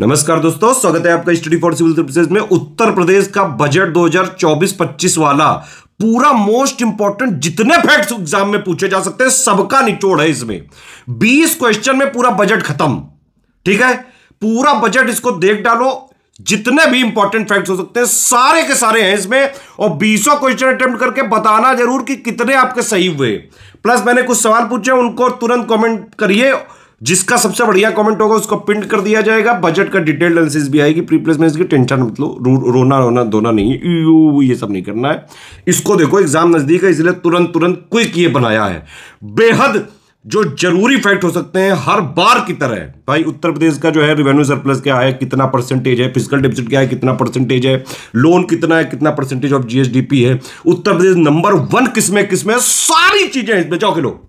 नमस्कार दोस्तों स्वागत है आपका स्टडी फॉर सिविल सर्विसेज में उत्तर प्रदेश का बजट 2024-25 वाला पूरा मोस्ट इंपॉर्टेंट जितने फैक्ट्स एग्जाम में पूछे जा सकते हैं सबका निचोड़ है इसमें 20 क्वेश्चन में पूरा बजट खत्म ठीक है पूरा बजट इसको देख डालो जितने भी इंपॉर्टेंट फैक्ट्स हो सकते हैं सारे के सारे हैं इसमें और बीसों क्वेश्चन अटेम्प्ट करके बताना जरूर कि कितने आपके सही हुए प्लस मैंने कुछ सवाल पूछे उनको तुरंत कॉमेंट करिए जिसका सबसे बढ़िया कमेंट होगा उसको पिंट कर दिया जाएगा बजट का डिटेल एनालिसिस भी आएगी प्री प्लेसमेंट की टेंशन मतलब रो, रोना रोना धोना नहीं है ये सब नहीं करना है इसको देखो एग्जाम नजदीक है इसलिए तुरंत तुरंत क्विक ये बनाया है बेहद जो जरूरी फैक्ट हो सकते हैं हर बार की तरह भाई उत्तर प्रदेश का जो है रेवेन्यू सरप्लस क्या है कितना परसेंटेज है फिजिकल डिपोजिट क्या है कितना परसेंटेज है लोन कितना है कितना परसेंटेज ऑफ जीएसडीपी है उत्तर प्रदेश नंबर वन किसमें किसमें सारी चीजें इसमें चौके लोग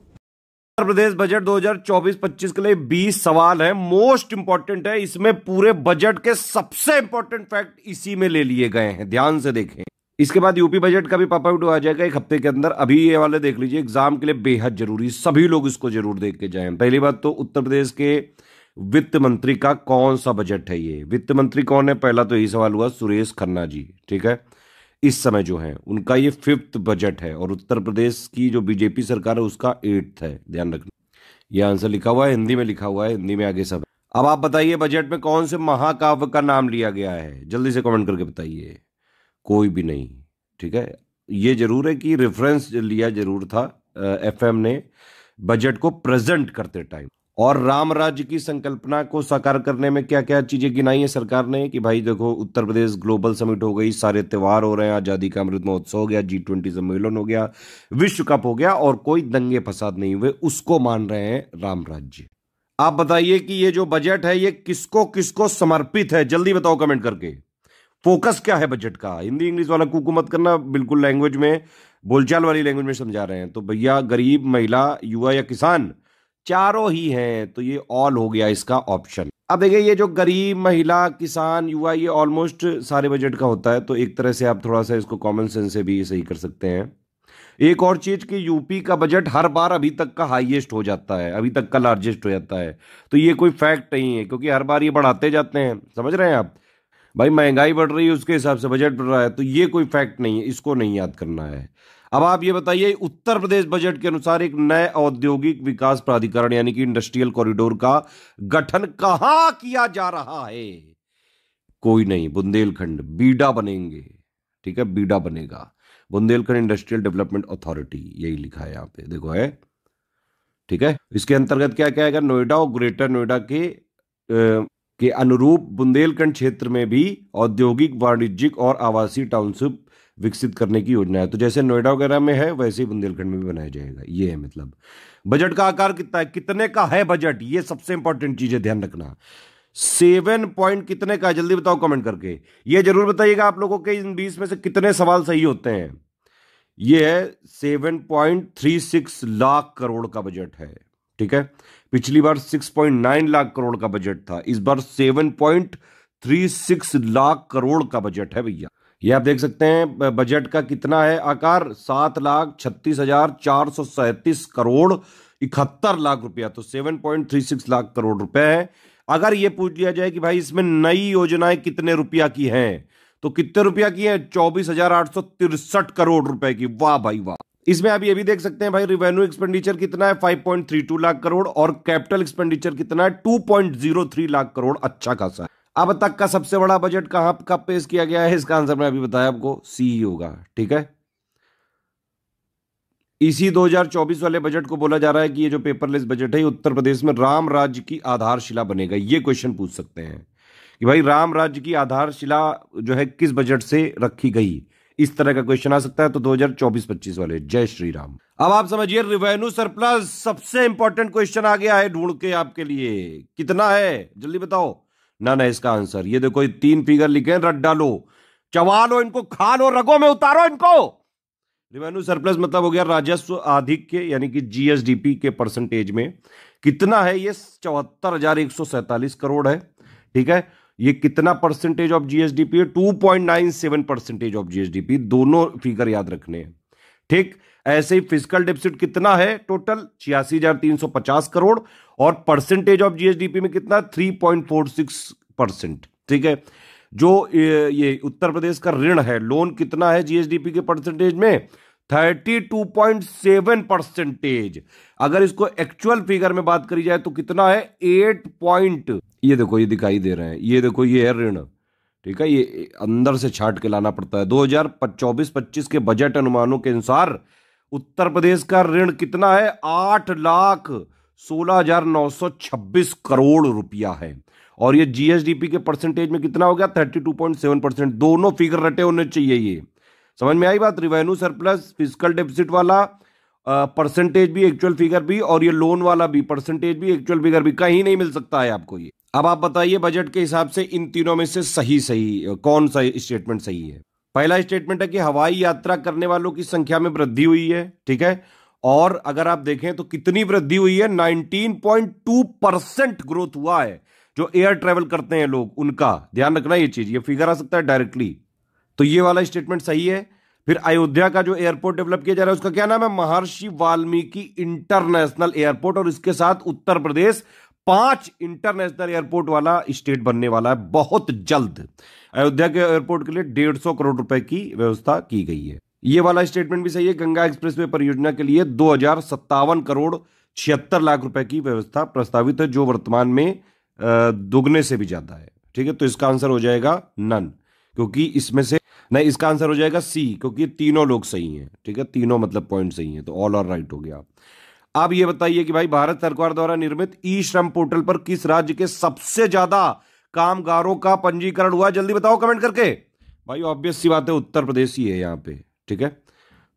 उत्तर प्रदेश बजट 2024-25 के लिए 20 सवाल है मोस्ट इंपॉर्टेंट है इसमें पूरे बजट के सबसे इंपॉर्टेंट फैक्ट इसी में ले लिए गए हैं ध्यान से देखें इसके बाद यूपी बजट का भी पापा आ जाएगा एक हफ्ते के अंदर अभी ये वाले देख लीजिए एग्जाम के लिए बेहद जरूरी सभी लोग इसको जरूर देख के जाए पहली बात तो उत्तर प्रदेश के वित्त मंत्री का कौन सा बजट है ये वित्त मंत्री कौन है पहला तो यही सवाल हुआ सुरेश खन्ना जी ठीक है इस समय जो है उनका ये फिफ्थ बजट है और उत्तर प्रदेश की जो बीजेपी सरकार है उसका एट्थ है ध्यान रखना यह आंसर लिखा हुआ है हिंदी में लिखा हुआ है हिंदी में आगे सब अब आप बताइए बजट में कौन से महाकाव्य का नाम लिया गया है जल्दी से कमेंट करके बताइए कोई भी नहीं ठीक है ये जरूर है कि रेफरेंस लिया जरूर था एफएम ने बजट को प्रेजेंट करते टाइम और राम राज्य की संकल्पना को साकार करने में क्या क्या चीजें गिनाई है सरकार ने कि भाई देखो उत्तर प्रदेश ग्लोबल समिट हो गई सारे त्यौहार हो रहे हैं आजादी का अमृत महोत्सव हो गया जी ट्वेंटी सम्मेलन हो गया विश्व कप हो गया और कोई दंगे फसाद नहीं हुए उसको मान रहे हैं राम राज्य आप बताइए कि ये जो बजट है ये किसको किसको समर्पित है जल्दी बताओ कमेंट करके फोकस क्या है बजट का हिंदी इंग्लिश वाला कुकू मत करना बिल्कुल लैंग्वेज में बोलचाल वाली लैंग्वेज में समझा रहे हैं तो भैया गरीब महिला युवा या किसान चारों ही हैं तो ये ऑल हो गया इसका ऑप्शन अब देखिए ये जो गरीब महिला किसान युवा ये ऑलमोस्ट सारे बजट का होता है तो एक तरह से आप थोड़ा सा इसको कॉमन सेंस से भी सही कर सकते हैं एक और चीज कि यूपी का बजट हर बार अभी तक का हाईएस्ट हो जाता है अभी तक का लार्जेस्ट हो जाता है तो ये कोई फैक्ट नहीं है क्योंकि हर बार ये बढ़ाते जाते हैं समझ रहे हैं आप भाई महंगाई बढ़ रही है उसके हिसाब से बजट बढ़ रहा है तो ये कोई फैक्ट नहीं है इसको नहीं याद करना है अब आप ये बताइए उत्तर प्रदेश बजट के अनुसार एक नए औद्योगिक विकास प्राधिकरण यानी कि इंडस्ट्रियल कॉरिडोर का गठन कहां किया जा रहा है कोई नहीं बुंदेलखंड बीडा बनेंगे ठीक है बीडा बनेगा बुंदेलखंड इंडस्ट्रियल डेवलपमेंट अथॉरिटी यही लिखा है यहां पे देखो है ठीक है इसके अंतर्गत क्या क्या आएगा नोएडा और ग्रेटर नोएडा के के अनुरूप बुंदेलखंड क्षेत्र में भी औद्योगिक वाणिज्यिक और आवासीय टाउनशिप विकसित करने की योजना है तो जैसे नोएडा वगैरह में है वैसे ही बुंदेलखंड में भी बनाया जाएगा ये है मतलब बजट का आकार कितना है कितने का है बजट ये सबसे इंपॉर्टेंट चीज है ध्यान रखना सेवन पॉइंट कितने का जल्दी बताओ कमेंट करके ये जरूर बताइएगा आप लोगों के इन बीस में से कितने सवाल सही होते हैं ये है seven point three six lakh crore का बजट है ठीक है पिछली बार six point nine lakh crore का बजट था इस बार seven point three six lakh crore का बजट है भैया ये आप देख सकते हैं बजट का कितना है आकार सात लाख छत्तीस हजार चार सौ सैंतीस करोड़ इकहत्तर लाख रुपया तो seven point three six lakh crore रुपए है अगर ये पूछ लिया जाए कि भाई इसमें नई योजनाएं कितने रुपया की हैं तो कितने रुपया की है चौबीस हजार आठ सौ तिरसठ करोड़ रुपए की वाह भाई वाह इसमें आप ये भी देख सकते हैं भाई रिवेन्यू एक्सपेंडिचर कितना है 5.32 लाख करोड़ और कैपिटल एक्सपेंडिचर कितना है 2.03 लाख करोड़ अच्छा खासा है अब तक का सबसे बड़ा बजट कहां कब पेश किया गया है इसका आंसर मैं अभी बताया आपको सी ही e होगा ठीक है इसी 2024 वाले बजट को बोला जा रहा है कि ये जो पेपरलेस बजट है उत्तर प्रदेश में राम राज्य की आधारशिला बनेगा ये क्वेश्चन पूछ सकते हैं कि भाई राम राज्य की आधारशिला जो है किस बजट से रखी गई इस तरह का क्वेश्चन आ सकता है तो 2024-25 वाले जय श्री राम अब आप समझिए रिवेन्यू सरप्लस सबसे इंपॉर्टेंट क्वेश्चन आ गया है ढूंढ के आपके लिए कितना है जल्दी बताओ ना ना इसका आंसर ये देखो ये तीन फिगर लिखे हैं रट डालो चबा लो इनको खा लो रगो में उतारो इनको रिवेन्यू सरप्लस मतलब हो गया राजस्व अधिक के यानी कि जीएसडीपी के परसेंटेज में कितना है ये चौहत्तर हजार एक सौ सैतालीस करोड़ है ठीक है ये कितना परसेंटेज ऑफ जीएसडीपी है two point nine seven percentage of GSDP दोनों फिगर याद रखने हैं ठीक ऐसे ही फिजिकल डेफिसिट कितना है टोटल छियासी करोड़ और परसेंटेज ऑफ जीएसडीपी में कितना थ्री परसेंट ठीक है जो ये उत्तर प्रदेश का ऋण है लोन कितना है जीएसडीपी के परसेंटेज में 32.7 परसेंटेज अगर इसको एक्चुअल फिगर में बात करी जाए तो कितना है 8 पॉइंट ये देखो ये दिखाई दे रहे हैं ये देखो ये है ऋण ठीक है ये अंदर से छाट के लाना पड़ता है दो हजार पच्चीस के बजट अनुमानों के अनुसार उत्तर प्रदेश का ऋण कितना है आठ लाख सोलह हजार नौ सौ छब्बीस करोड़ रुपया है और ये जीएसडीपी के परसेंटेज में कितना हो गया thirty two point seven percent दोनों फिगर रटे होने चाहिए ये समझ में आई बात रिवेन्यू सरप्लस फिजिकल डेफिसिट वाला परसेंटेज भी एक्चुअल फिगर भी और ये लोन वाला भी परसेंटेज भी एक्चुअल फिगर भी कहीं नहीं मिल सकता है आपको ये अब आप बताइए बजट के हिसाब से इन तीनों में से सही सही कौन सा स्टेटमेंट सही है पहला स्टेटमेंट है कि हवाई यात्रा करने वालों की संख्या में वृद्धि हुई है ठीक है और अगर आप देखें तो कितनी वृद्धि हुई है 19.2 परसेंट ग्रोथ हुआ है जो एयर ट्रेवल करते हैं लोग उनका ध्यान रखना ये चीज ये फिगर आ सकता है डायरेक्टली तो ये वाला स्टेटमेंट सही है फिर अयोध्या का जो एयरपोर्ट डेवलप किया जा रहा है उसका क्या नाम है महर्षि वाल्मीकि इंटरनेशनल एयरपोर्ट और इसके साथ उत्तर प्रदेश पांच इंटरनेशनल एयरपोर्ट वाला स्टेट बनने वाला है बहुत जल्द अयोध्या के एयरपोर्ट के लिए डेढ़ सौ करोड़ रुपए की व्यवस्था की गई है ये वाला स्टेटमेंट भी सही है गंगा एक्सप्रेस वे परियोजना के लिए दो हजार सत्तावन करोड़ छिहत्तर लाख रुपए की व्यवस्था प्रस्तावित है जो वर्तमान में दुगने से भी ज्यादा है ठीक है तो इसका आंसर हो जाएगा नन क्योंकि इसमें से नहीं इसका आंसर हो जाएगा सी क्योंकि तीनों लोग सही हैं ठीक है तीनों मतलब पॉइंट सही हैं तो ऑल ऑर राइट हो गया आप ये बताइए कि भाई भारत सरकार द्वारा निर्मित ई श्रम पोर्टल पर किस राज्य के सबसे ज्यादा कामगारों का पंजीकरण हुआ जल्दी बताओ कमेंट करके भाई ऑब्वियस सी बात है उत्तर प्रदेश ही है यहाँ पे ठीक है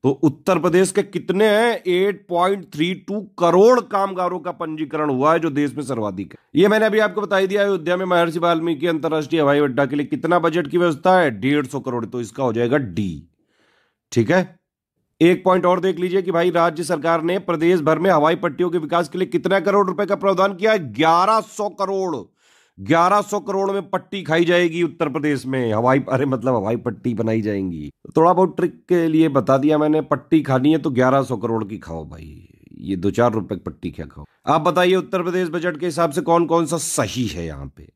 तो उत्तर प्रदेश के कितने हैं 8.32 करोड़ कामगारों का पंजीकरण हुआ है जो देश में सर्वाधिक है ये मैंने अभी आपको बताई दिया अयोध्या में महर्षि वाल्मीकि अंतर्राष्ट्रीय हवाई अड्डा के लिए कितना बजट की व्यवस्था है डेढ़ सौ करोड़ तो इसका हो जाएगा डी ठीक है एक पॉइंट और देख लीजिए कि भाई राज्य सरकार ने प्रदेश भर में हवाई पट्टियों के विकास के लिए कितना करोड़ रुपए का प्रावधान किया है ग्यारह सौ करोड़ ग्यारह सौ करोड़ में पट्टी खाई जाएगी उत्तर प्रदेश में हवाई अरे मतलब हवाई पट्टी बनाई जाएंगी थोड़ा बहुत ट्रिक के लिए बता दिया मैंने पट्टी खानी है तो ग्यारह सौ करोड़ की खाओ भाई ये दो चार रुपए की पट्टी क्या खाओ आप बताइए उत्तर प्रदेश बजट के हिसाब से कौन कौन सा सही है यहाँ पे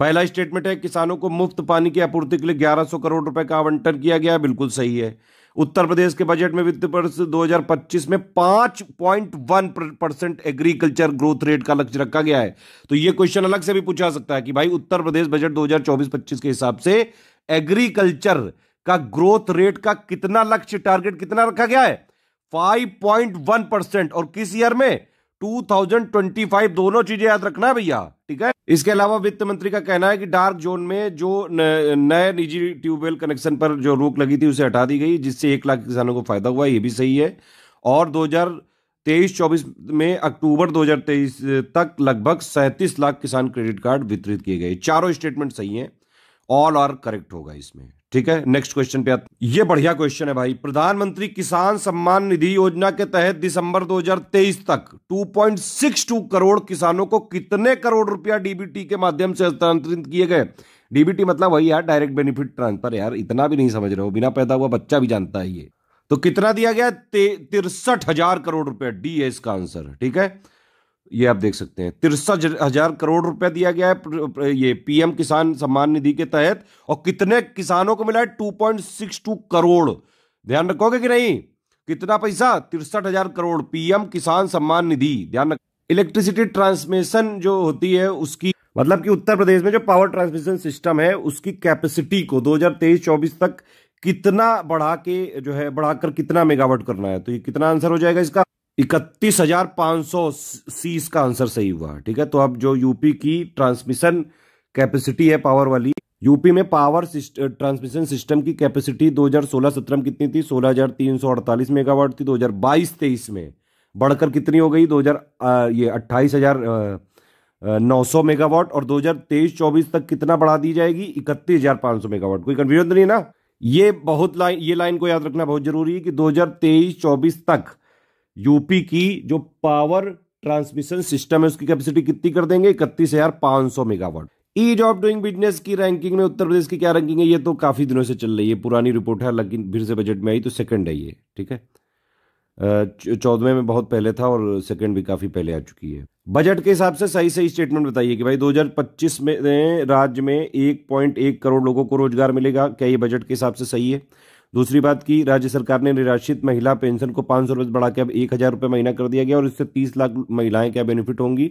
पहला स्टेटमेंट है किसानों को मुफ्त पानी की आपूर्ति के लिए ग्यारह सौ करोड़ रुपए का आवंटन किया गया बिल्कुल सही है उत्तर प्रदेश के बजट में वित्त वर्ष 2025 में 5.1 परसेंट एग्रीकल्चर ग्रोथ रेट का लक्ष्य रखा गया है तो यह क्वेश्चन अलग से भी पूछा सकता है कि भाई उत्तर प्रदेश बजट 2024-25 के हिसाब से एग्रीकल्चर का ग्रोथ रेट का कितना लक्ष्य टारगेट कितना रखा गया है 5.1 परसेंट और किस ईयर में 2025 दोनों चीजें याद रखना है भैया ठीक है इसके अलावा वित्त मंत्री का कहना है कि डार्क जोन में जो नए निजी ट्यूबवेल कनेक्शन पर जो रोक लगी थी उसे हटा दी गई जिससे एक लाख किसानों को फायदा हुआ ये भी सही है और 2023-24 में अक्टूबर 2023 तक लगभग सैंतीस लाख किसान क्रेडिट कार्ड वितरित किए गए चारों स्टेटमेंट सही है ऑल आर करेक्ट होगा इसमें ठीक है नेक्स्ट क्वेश्चन पे ये बढ़िया क्वेश्चन है भाई प्रधानमंत्री किसान सम्मान निधि योजना के तहत दिसंबर 2023 तक 2.62 करोड़ किसानों को कितने करोड़ रुपया डीबीटी के माध्यम से हस्तांतरित किए गए डीबीटी मतलब वही यार डायरेक्ट बेनिफिट ट्रांसफर यार इतना भी नहीं समझ रहे हो बिना पैदा हुआ बच्चा भी जानता है ये तो कितना दिया गया तिरसठ हजार करोड़ रुपया डी एस का आंसर ठीक है ये आप देख सकते हैं तिरसठ हजार करोड़ रुपया दिया गया है ये पीएम किसान सम्मान निधि के तहत और कितने किसानों को मिला है two point six two crore ध्यान रखोगे कि नहीं कितना पैसा तिरसठ हजार करोड़ पीएम किसान सम्मान निधि ध्यान रख इलेक्ट्रिसिटी ट्रांसमिशन जो होती है उसकी मतलब कि उत्तर प्रदेश में जो पावर ट्रांसमिशन सिस्टम है उसकी कैपेसिटी को 2023-24 तक कितना बढ़ा के जो है बढ़ाकर कितना मेगावाट करना है तो ये कितना आंसर हो जाएगा इसका इकतीस हजार पांच सौ सी इसका आंसर सही हुआ ठीक है तो अब जो यूपी की ट्रांसमिशन कैपेसिटी है पावर वाली यूपी में पावर सिस्टम, ट्रांसमिशन सिस्टम की कैपेसिटी 2016-17 में कितनी थी 16,348 मेगावाट थी 2022-23 में बढ़कर कितनी हो गई 2000 हजार ये अट्ठाईस हजार नौ सौ मेगावाट और 2023-24 तक कितना बढ़ा दी जाएगी इकतीस हजार पांच सौ मेगावाट कोई कन्फ्यूजन तो नहीं ना ये बहुत लाइन ये लाइन को याद रखना बहुत जरूरी है कि 2023-24 तक यूपी की जो पावर ट्रांसमिशन सिस्टम है उसकी कैपेसिटी कितनी कर देंगे इकतीस हजार पांच सौ megawatt ease of doing business की रैंकिंग में उत्तर प्रदेश की क्या रैंकिंग है ये तो काफी दिनों से चल रही है पुरानी रिपोर्ट है लेकिन फिर से बजट में आई तो सेकंड है ये ठीक है चौदहवें में बहुत पहले था और सेकंड भी काफी पहले आ चुकी है बजट के हिसाब से सही सही स्टेटमेंट बताइए कि भाई 2025 में राज्य में 1.1 करोड़ लोगों को रोजगार मिलेगा क्या ये बजट के हिसाब से सही है दूसरी बात की राज्य सरकार ने निराश्रित महिला पेंशन को पाँच सौ बढ़ा बढ़ाकर अब एक हज़ार रुपये महीना कर दिया गया और इससे तीस लाख महिलाएं क्या बेनिफिट होंगी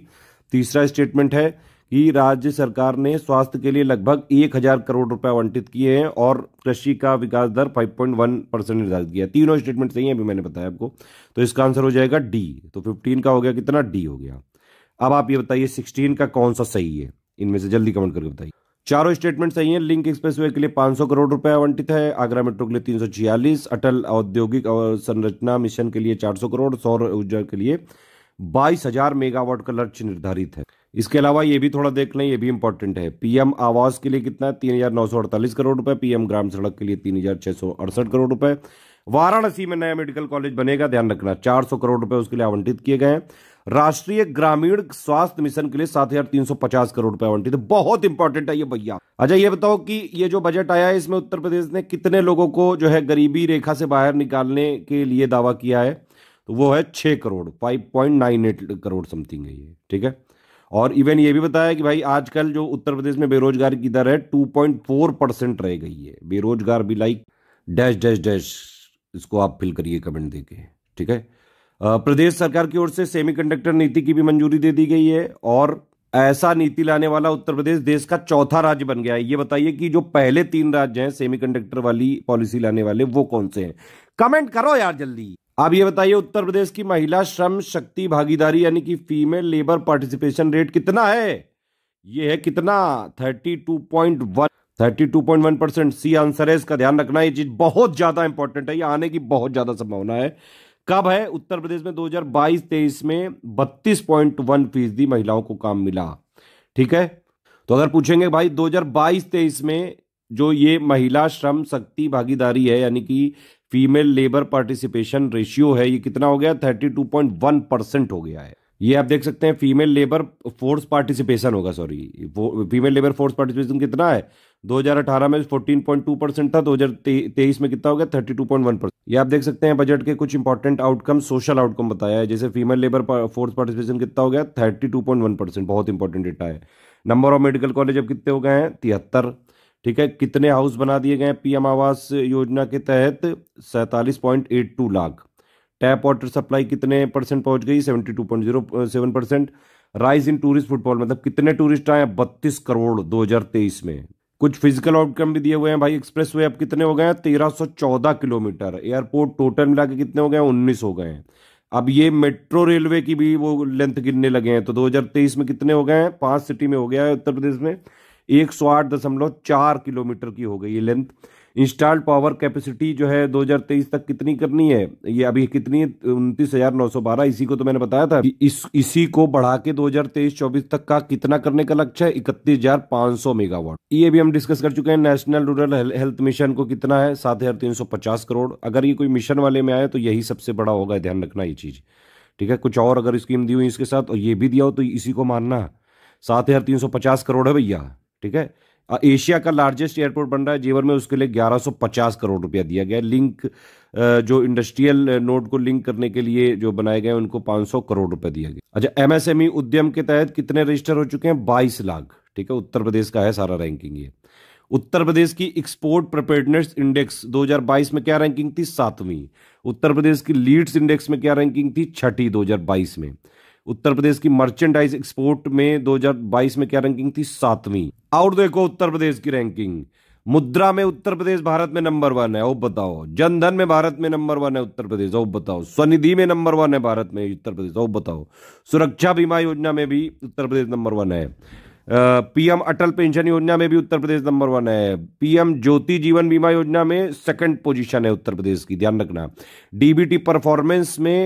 तीसरा स्टेटमेंट है कि राज्य सरकार ने स्वास्थ्य के लिए लगभग एक हजार करोड़ रुपए आवंटित किए हैं और कृषि का विकास दर 5.1 परसेंट निर्धारित किया तीनों स्टेटमेंट सही है अभी मैंने बताया आपको तो इसका आंसर हो जाएगा डी तो 15 का हो गया कितना डी हो गया अब आप ये बताइए 16 का कौन सा सही है इनमें से जल्दी कमेंट करके बताइए चारों स्टेटमेंट सही है लिंक एक्सप्रेसवे के लिए 500 करोड़ रुपए आवंटित है आगरा मेट्रो के लिए 346 अटल औद्योगिक और संरचना मिशन के लिए 400 करोड़ सौर ऊर्जा के लिए बाईस हजार मेगावाट का लक्ष्य निर्धारित है इसके अलावा ये भी थोड़ा देख लें ये भी इंपॉर्टेंट है पीएम आवास के लिए कितना है तीन हजार नौ सौ अड़तालीस करोड़ रुपए पीएम ग्राम सड़क के लिए तीन हजार छह सौ अड़सठ करोड़ रुपए वाराणसी में नया मेडिकल कॉलेज बनेगा ध्यान रखना चार सौ करोड़ रुपए उसके लिए आवंटित किए गए हैं राष्ट्रीय ग्रामीण स्वास्थ्य मिशन के लिए सात हजार तीन सौ पचास करोड़ रुपए आवंटित बहुत इंपॉर्टेंट है ये भैया अच्छा ये बताओ कि ये जो बजट आया है इसमें उत्तर प्रदेश ने कितने लोगों को जो है गरीबी रेखा से बाहर निकालने के लिए दावा किया है तो वो है छह crore five point nine eight crore something है ये ठीक है और इवन ये भी बताया कि भाई आजकल जो उत्तर प्रदेश में बेरोजगारी की दर है टू पॉइंट फोर परसेंट रह गई है बेरोजगार भी लाइक डैश डैश डैश इसको आप फिल करिए कमेंट देके ठीक है प्रदेश सरकार की ओर से सेमीकंडक्टर नीति की भी मंजूरी दे दी गई है और ऐसा नीति लाने वाला उत्तर प्रदेश देश का चौथा राज्य बन गया है ये बताइए कि जो पहले तीन राज्य हैं सेमीकंडक्टर वाली पॉलिसी लाने वाले वो कौन से हैं कमेंट करो यार जल्दी आप ये बताइए उत्तर प्रदेश की महिला श्रम शक्ति भागीदारी यानी कि फीमेल लेबर पार्टिसिपेशन रेट कितना है ये है कितना thirty two point one thirty two point one percent C answer है इसका ध्यान रखना ये चीज बहुत ज्यादा इंपॉर्टेंट है ये आने की बहुत ज्यादा संभावना है कब है उत्तर प्रदेश में 2022-23 में 32.1 फीसदी महिलाओं को काम मिला ठीक है तो अगर पूछेंगे भाई 2022-23 में जो ये महिला श्रम शक्ति भागीदारी है यानी कि फीमेल लेबर पार्टिसिपेशन रेशियो है ये कितना हो गया 32.1 परसेंट हो गया है ये आप देख सकते हैं फीमेल लेबर फोर्स पार्टिसिपेशन होगा sorry female labour force participation कितना है 2018 में 14.2 परसेंट था 2023 में कितना हो गया 32.1 परसेंट ये आप देख सकते हैं बजट के कुछ इंपॉर्टेंट आउटकम सोशल आउटकम बताया है जैसे फीमेल लेबर फोर्स पार्टिसिपेशन कितना हो गया 32.1 परसेंट बहुत इंपॉर्टेंट डेटा है नंबर ऑफ मेडिकल कॉलेज अब कितने हो गए हैं तिहत्तर ठीक है कितने हाउस बना दिए गए हैं पीएम आवास योजना के तहत सैंतालीस लाख टैप वाटर सप्लाई कितने परसेंट पहुंच गई seventy two point zero seven percent rise in tourist footfall मतलब कितने टूरिस्ट आए बत्तीस करोड़ 2023 में कुछ फिजिकल आउटकम भी दिए हुए हैं भाई एक्सप्रेस वे अब कितने हो गए हैं तेरह सौ चौदह किलोमीटर एयरपोर्ट टोटल मिला के कितने हो गए हैं उन्नीस हो गए हैं अब ये मेट्रो रेलवे की भी वो लेंथ गिनने लगे हैं तो 2023 में कितने हो गए हैं पांच सिटी में हो गया है उत्तर प्रदेश में एक सौ आठ दशमलव चार किलोमीटर की हो गई ये लेंथ इंस्टॉल्ड पावर कैपेसिटी जो है 2023 तक कितनी करनी है ये अभी कितनी है उनतीस हजार नौ सौ बारह इसी को तो मैंने बताया था इस इसी को बढ़ा के दो हजार तेईस चौबीस तक का कितना करने का लक्ष्य है इकतीस हजार पांच सौ मेगावाट ये भी हम डिस्कस कर चुके हैं नेशनल रूरल हेल्थ मिशन को कितना है सात हजार तीन सौ पचास करोड़ अगर ये कोई मिशन वाले में आए तो यही सबसे बड़ा होगा ध्यान रखना ये चीज ठीक है कुछ और अगर स्कीम दी हुई इसके साथ और ये भी दिया हो तो इसी को मानना सात हजार तीन सौ पचास करोड़ है भैया ठीक है एशिया का लार्जेस्ट एयरपोर्ट बन रहा है जेवर में उसके लिए 1150 करोड़ रुपया दिया गया लिंक जो इंडस्ट्रियल नोड को लिंक करने के लिए जो बनाए गए उनको 500 करोड़ रुपया दिया गया अच्छा एमएसएमई उद्यम के तहत कितने रजिस्टर हो चुके हैं बाईस लाख ठीक है उत्तर प्रदेश का है सारा रैंकिंग ये उत्तर प्रदेश की एक्सपोर्ट प्रपेडनेस इंडेक्स दो में क्या रैंकिंग थी सातवीं उत्तर प्रदेश की लीड्स इंडेक्स में क्या रैंकिंग थी छठी दो में उत्तर प्रदेश की मर्चेंडाइज एक्सपोर्ट में 2022 में क्या रैंकिंग थी सातवीं और देखो उत्तर प्रदेश की रैंकिंग मुद्रा में उत्तर प्रदेश भारत में नंबर वन है ओ बताओ जनधन में भारत में नंबर वन है उत्तर प्रदेश ओ बताओ स्वनिधि में नंबर वन है भारत में उत्तर प्रदेश ओ बताओ सुरक्षा बीमा योजना में भी उत्तर प्रदेश नंबर वन है पीएम अटल पेंशन योजना में भी उत्तर प्रदेश नंबर वन है पीएम ज्योति जीवन बीमा योजना में सेकंड पोजीशन है उत्तर प्रदेश की ध्यान रखना डीबीटी परफॉर्मेंस में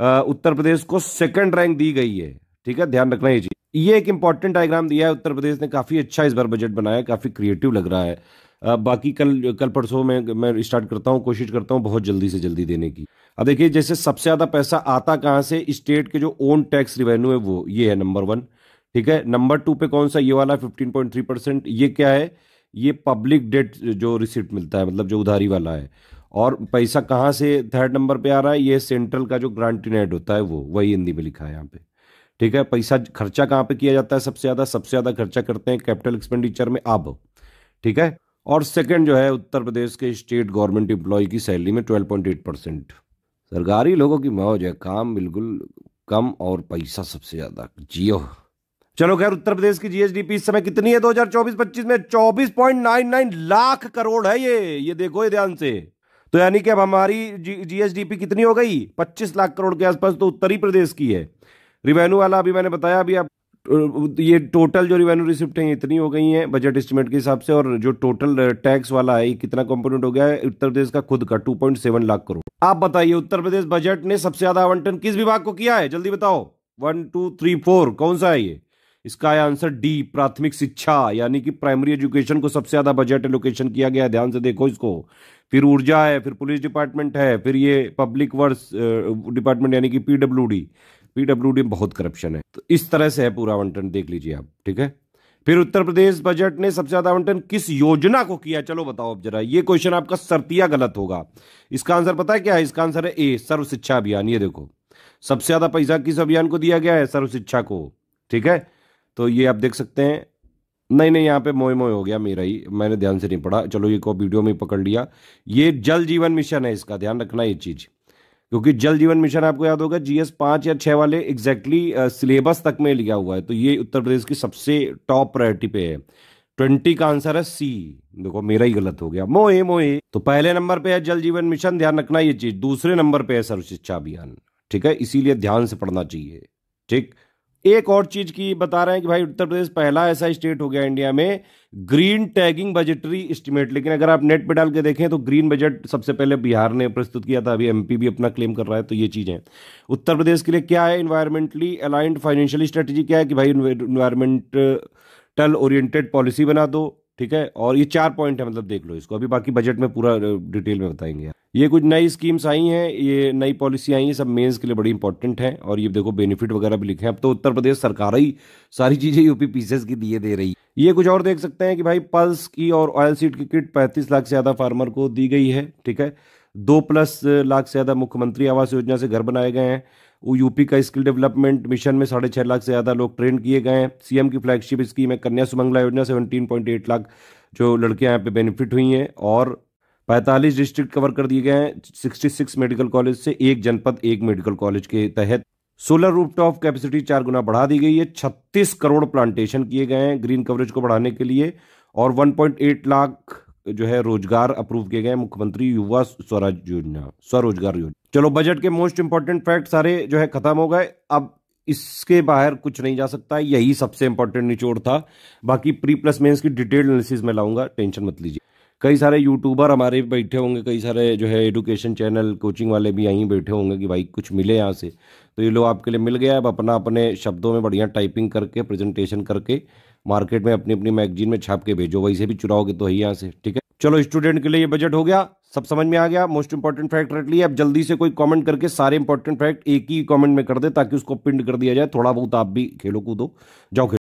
उत्तर प्रदेश को सेकंड रैंक दी गई है ठीक है ध्यान रखना ये चीज ये एक इंपॉर्टेंट डायग्राम दिया है उत्तर प्रदेश ने काफी अच्छा इस बार बजट बनाया काफी क्रिएटिव लग रहा है बाकी कल कल परसों में मैं स्टार्ट करता हूँ कोशिश करता हूँ बहुत जल्दी से जल्दी देने की अब देखिए जैसे सबसे ज़्यादा पैसा आता कहाँ से स्टेट के जो ओन टैक्स रिवेन्यू है वो ये है नंबर वन ठीक है नंबर टू पे कौन सा ये वाला फिफ्टीन पॉइंट थ्री परसेंट ये क्या है ये पब्लिक डेट जो रिसिप्ट मिलता है मतलब जो उधारी वाला है और पैसा कहाँ से थर्ड नंबर पे आ रहा है ये सेंट्रल का जो ग्रांटिनेड होता है वो वही हिंदी में लिखा है यहाँ पे ठीक है पैसा खर्चा कहाँ पे किया जाता है सबसे ज़्यादा सबसे ज़्यादा खर्चा करते हैं कैपिटल एक्सपेंडिचर में अब ठीक है और सेकंड जो है उत्तर प्रदेश के स्टेट गवर्नमेंट एम्प्लॉय की सैलरी में ट्वेल्व पॉइंट एट परसेंट सरकारी लोगों की मौज है काम बिल्कुल कम और पैसा सबसे ज़्यादा जियो चलो खैर उत्तर प्रदेश की जीएसडीपी इस समय कितनी है दो हजार में चौबीस लाख करोड़ है ये ये देखो ये ध्यान से तो यानी कि अब हमारी जीएसडीपी कितनी हो गई 25 लाख करोड़ के आसपास तो उत्तरी प्रदेश की है रिवेन्यू वाला अभी मैंने बताया अभी आप ये टोटल जो रिवेन्यू रिसिप्ट है इतनी हो गई है बजट एस्टिमेट के हिसाब से और जो टोटल टैक्स वाला है ये कितना कंपोनेंट हो गया है उत्तर प्रदेश का खुद का 2.7 लाख करोड़ आप बताइए उत्तर प्रदेश बजट ने सबसे ज्यादा आवंटन किस विभाग को किया है जल्दी बताओ वन टू थ्री फोर कौन सा है ये इसका है आंसर डी प्राथमिक शिक्षा यानी कि प्राइमरी एजुकेशन को सबसे ज्यादा बजट एलोकेशन किया गया है ध्यान से देखो इसको फिर ऊर्जा है फिर पुलिस डिपार्टमेंट है फिर ये पब्लिक वर्स डिपार्टमेंट यानी कि पीडब्ल्यू डी पीडब्ल्यू में बहुत करप्शन है तो इस तरह से है पूरा आवंटन देख लीजिए आप ठीक है फिर उत्तर प्रदेश बजट ने सबसे ज्यादा आवंटन किस योजना को किया चलो बताओ अब जरा ये क्वेश्चन आपका सरतिया गलत होगा इसका आंसर पता है क्या है इसका आंसर है ए सर्व शिक्षा अभियान ये देखो सबसे ज्यादा पैसा किस अभियान को दिया गया है सर्व शिक्षा को ठीक है तो ये आप देख सकते हैं नहीं नहीं यहाँ पे मोए मोए हो गया मेरा ही मैंने ध्यान से नहीं पढ़ा चलो ये को वीडियो में पकड़ लिया ये जल जीवन मिशन है इसका ध्यान रखना ये चीज़ क्योंकि जल जीवन मिशन आपको याद होगा जीएस पांच या छह वाले एग्जैक्टली सिलेबस तक में लिया हुआ है तो ये उत्तर प्रदेश की सबसे टॉप प्रायोरिटी पे है ट्वेंटी का आंसर है सी देखो मेरा ही गलत हो गया मोहे मोए तो पहले नंबर पे है जल जीवन मिशन ध्यान रखना ये चीज़ दूसरे नंबर पे है सर्व शिक्षा अभियान ठीक है इसीलिए ध्यान से पढ़ना चाहिए ठीक एक और चीज की बता रहे हैं कि भाई उत्तर प्रदेश पहला ऐसा स्टेट हो गया इंडिया में ग्रीन टैगिंग बजटरी इस्टीमेट लेकिन अगर आप नेट पे डाल के देखें तो ग्रीन बजट सबसे पहले बिहार ने प्रस्तुत किया था अभी एमपी भी अपना क्लेम कर रहा है तो ये चीज़ें उत्तर प्रदेश के लिए क्या है इन्वायरमेंटली अलाइंड फाइनेंशियल स्ट्रेटेजी क्या है कि भाई इन्वायरमेंटल ओरिएंटेड पॉलिसी बना दो ठीक है और ये चार पॉइंट है मतलब देख लो इसको अभी बाकी बजट में पूरा डिटेल में बताएंगे ये कुछ नई स्कीम्स आई हैं ये नई पॉलिसी आई हैं सब मेंस के लिए बड़ी इंपॉर्टेंट हैं और ये देखो बेनिफिट वगैरह भी लिखे हैं अब तो उत्तर प्रदेश सरकार ही सारी चीज़ें यूपी पीसीएस की दिए दे रही ये कुछ और देख सकते हैं कि भाई पल्स की और ऑयल सीड की किट पैंतीस लाख से ज़्यादा फार्मर को दी गई है ठीक है दो प्लस लाख से ज़्यादा मुख्यमंत्री आवास योजना से घर बनाए गए हैं वो यूपी का स्किल डेवलपमेंट मिशन में साढ़े छः लाख से ज़्यादा लोग ट्रेन किए गए हैं सीएम की फ्लैगशिप स्कीम है कन्या सुमंगला योजना सेवनटीन पॉइंट एट लाख जो लड़कियां यहाँ पे बेनिफिट हुई हैं और पैंतालीस डिस्ट्रिक्ट कवर कर दिए गए हैं सिक्सटी सिक्स मेडिकल कॉलेज से एक जनपद एक मेडिकल कॉलेज के तहत सोलर रूफटॉप कैपेसिटी चार गुना बढ़ा दी गई है छत्तीस करोड़ प्लांटेशन किए गए हैं ग्रीन कवरेज को बढ़ाने के लिए और 1.8 लाख जो है रोजगार अप्रूव किए गए मुख्यमंत्री युवा स्वराज योजना स्वरोजगार योजना चलो बजट के मोस्ट इंपॉर्टेंट फैक्ट सारे जो है खत्म हो गए अब इसके बाहर कुछ नहीं जा सकता यही सबसे इंपॉर्टेंट निचोड़ था बाकी प्री प्लस मेंस की डिटेल एनालिसिस में लाऊंगा टेंशन मत लीजिए कई सारे यूट्यूबर हमारे बैठे होंगे कई सारे जो है एडुकेशन चैनल कोचिंग वाले भी यहीं बैठे होंगे कि भाई कुछ मिले यहाँ से तो ये लोग आपके लिए मिल गया अब अपना अपने शब्दों में बढ़िया टाइपिंग करके प्रेजेंटेशन करके मार्केट में अपनी अपनी मैगजीन में छाप के भेजो वैसे भी चुराओगे तो ही यहाँ से ठीक है चलो स्टूडेंट के लिए ये बजट हो गया सब समझ में आ गया मोस्ट इंपॉर्टेंट फैक्ट रख लिया अब जल्दी से कोई कमेंट करके सारे इंपॉर्टेंट फैक्ट एक ही कमेंट में कर दे ताकि उसको पिंड कर दिया जाए थोड़ा बहुत आप भी खेलो कूदो जाओ